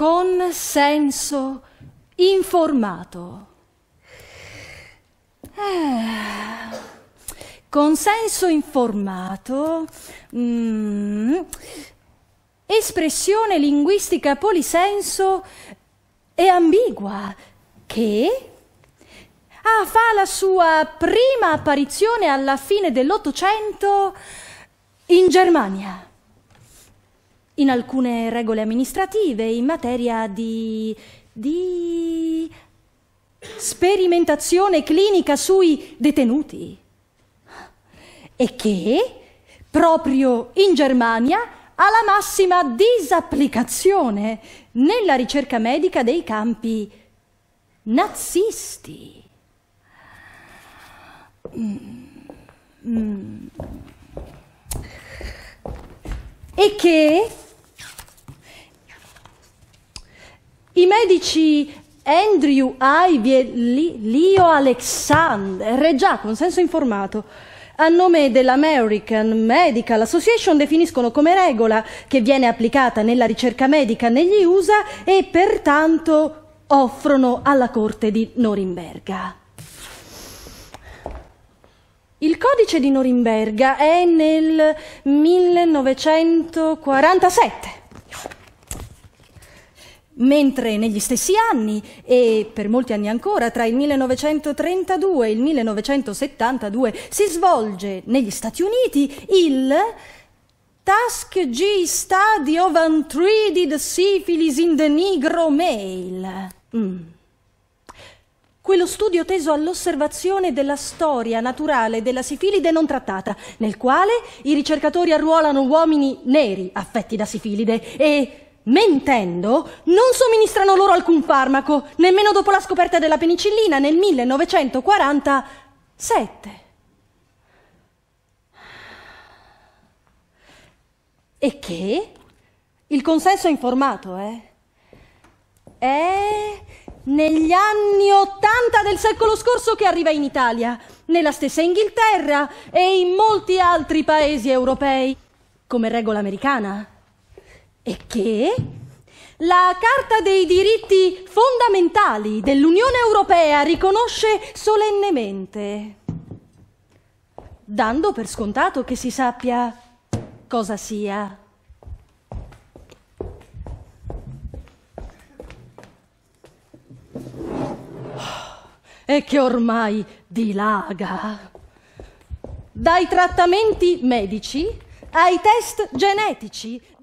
con senso informato. Eh. Consenso informato, mm, espressione linguistica polisenso e ambigua che ah, fa la sua prima apparizione alla fine dell'Ottocento in Germania in alcune regole amministrative in materia di, di sperimentazione clinica sui detenuti e che proprio in Germania ha la massima disapplicazione nella ricerca medica dei campi nazisti. Mm. Mm. E che I medici Andrew Ivy e Leo Alexander, e già con senso informato, a nome dell'American Medical Association definiscono come regola che viene applicata nella ricerca medica negli USA e pertanto offrono alla Corte di Norimberga. Il codice di Norimberga è nel 1947 mentre negli stessi anni e per molti anni ancora tra il 1932 e il 1972 si svolge negli Stati Uniti il Task G Study of Untreated Syphilis in the Negro Male. Mm. Quello studio teso all'osservazione della storia naturale della sifilide non trattata, nel quale i ricercatori arruolano uomini neri affetti da sifilide e mentendo, non somministrano loro alcun farmaco, nemmeno dopo la scoperta della penicillina nel 1947. E che? Il consenso è informato, eh? È negli anni Ottanta del secolo scorso che arriva in Italia, nella stessa Inghilterra e in molti altri paesi europei, come regola americana e che la Carta dei diritti fondamentali dell'Unione Europea riconosce solennemente, dando per scontato che si sappia cosa sia. E che ormai dilaga dai trattamenti medici ai test genetici